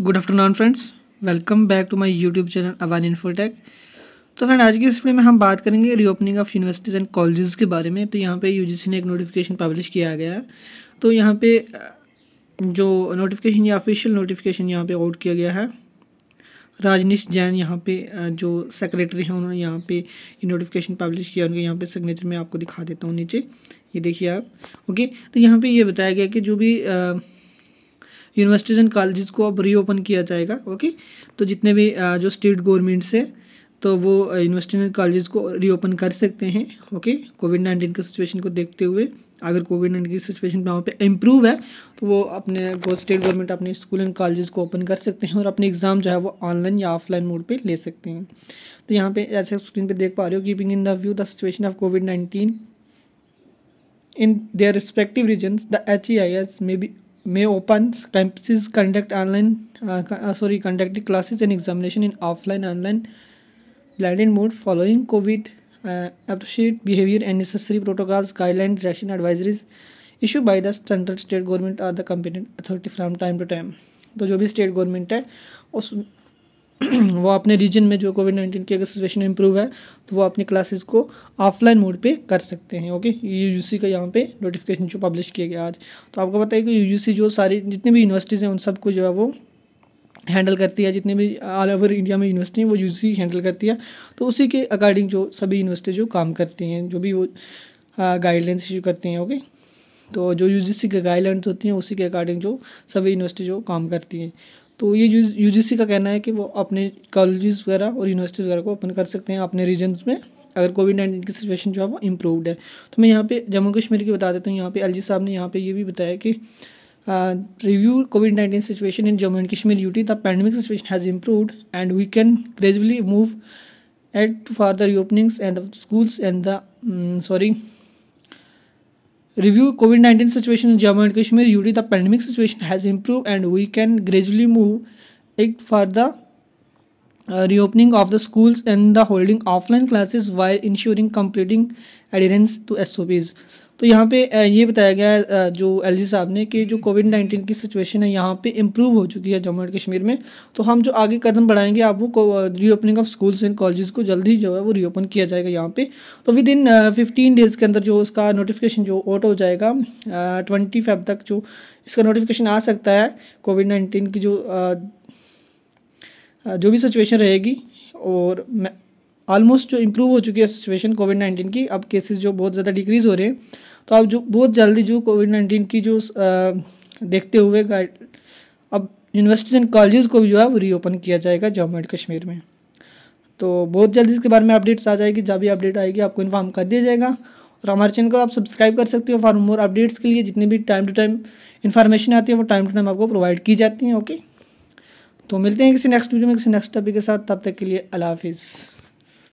Good afternoon friends welcome back to my YouTube channel Awan Infotech तो friend आज की इस वीडियो में हम बात करेंगे reopening of universities and colleges के बारे में तो यहाँ पे यूजीसी ने एक नोटिफिकेशन पब्लिश किया गया है तो यहाँ पे जो नोटिफिकेशन या ऑफिशियल नोटिफिकेशन यहाँ पे आउट किया गया है राजनीश जैन यहाँ पे जो सेक्रेटरी हैं उन्होंने यहाँ पे ये नोटिफिकेशन पब्लिश किया उनके यहाँ पे सिग्नेचर मैं आपको दिखा देता हूँ नीचे ये देखिए आप ओके तो यहाँ पे ये बताया गया कि जो भी यूनिवर्सिटीज़ एंड कॉलेजेस को अब रीओपन किया जाएगा ओके तो जितने भी जो स्टेट गवर्नमेंट से तो वो यूनिवर्सिटी एंड कॉलेज को रीओपन कर सकते हैं ओके कोविड नाइन्टीन की सिचुएशन को देखते हुए अगर कोविड नाइन्टीन की सिचुएशन वहाँ पे इम्प्रूव है तो वो अपने स्टेट गवर्नमेंट अपने स्कूल एंड कॉलेज को ओपन कर सकते हैं और अपने एग्ज़ाम जो है वो ऑनलाइन या ऑफलाइन मोड पे ले सकते हैं तो यहाँ पे ऐसे स्क्रीन पे देख पा रहे हो keeping in the view the situation of COVID nineteen in their respective region the H E I S may be may open campuses conduct online uh, uh, sorry conducted classes and examination in offline online blended mode following covid uh, appropriate behavior and necessary protocols guidelines direction advisories issued by the central state government or the competent authority from time to time तो जो भी state government है उस वो अपने reason में जो Covid nineteen की अगर सिचुएशन इंप्रूव है तो वो अपनी क्लासेस को ऑफलाइन मोड पे कर सकते हैं ओके यू का यहाँ पे नोटिफिकेशन जो पब्लिश किया गया आज तो आपको बताइए कि यू जो सारी जितनी भी यूनिवर्सिटीज़ हैं उन सबको जो है वो हैंडल करती है जितने भी ऑल ओवर इंडिया में यूनिवर्सिटी हैं वो यू हैंडल करती है तो उसी के अकॉर्डिंग जो सभी यूनिवर्सिटी जो काम करती हैं जो भी वो गाइडलाइंस इशू करती हैं ओके तो जो यू की गाइडलाइंस होती हैं उसी के अकॉर्डिंग जो सभी यूनिवर्सिटी जो काम करती हैं तो ये यू जी का कहना है कि वो अपने कॉलेज वगैरह और यूनिवर्सिटीज वगैरह को ओपन कर सकते हैं अपने रीजन में अगर कोविड नाइन्टीन की सिचुएशन जो है वो इम्प्रूवड है तो मैं यहाँ पे जम्मू कश्मीर की बता देता हूँ यहाँ पे एलजी साहब ने यहाँ पे ये भी बताया कि review COVID nineteen situation in Jammu and Kashmir UT the pandemic situation has improved and we can gradually move at for the reopenings and schools and the sorry review COVID-19 situation in Jammu and Kashmir. Due to the pandemic situation has improved and we can gradually move it further of uh, reopening of the schools and the holding offline classes while ensuring completing adherence to पीज़ तो यहाँ पे uh, ये बताया गया है uh, जो L G साहब ने कि जो कोविड नाइन्टीन की सिचुएशन है यहाँ पे इम्प्रूव हो चुकी है जम्मू एंड कश्मीर में तो हम जो आगे कदम बढ़ाएंगे आप वो reopening of schools and colleges को जल्दी जो है वो रीओपन किया जाएगा यहाँ पे तो विद इन फिफ्टीन डेज़ के अंदर जो उसका नोटिफिकेशन जो आउट हो जाएगा ट्वेंटी फाइव तक जो इसका नोटिफिकेशन आ सकता है कोविड नाइन्टीन की जो जो भी सिचुएशन रहेगी और ऑलमोस्ट जो इम्प्रूव हो चुकी है सिचुएशन कोविड नाइन्टीन की अब केसेस जो बहुत ज़्यादा डिक्रीज़ हो रहे हैं तो अब जो बहुत जल्दी जो कोविड नाइन्टीन की जो आ, देखते हुए गाइड अब यूनिवर्सिटीज़ एंड कॉलेज़ को भी जो है वो रीओपन किया जाएगा जम्मू एंड कश्मीर में तो बहुत जल्दी इसके बारे में अपडेट्स आ जाएगी जब भी अपडेट आएगी आपको इन्फॉर्म कर दिया जाएगा और हमारे चैनल को आप सब्सक्राइब कर सकते हो फॉर मोर अपडेट्स के लिए जितनी भी टाइम टू टाइम इन्फॉर्मेशन आती है वो टाइम टू टाइम आपको प्रोवाइड की जाती है ओके तो मिलते हैं किसी नेक्स्ट वीडियो में किसी नेक्स्ट टॉपिक के साथ तब तक के लिए अला हाफिज़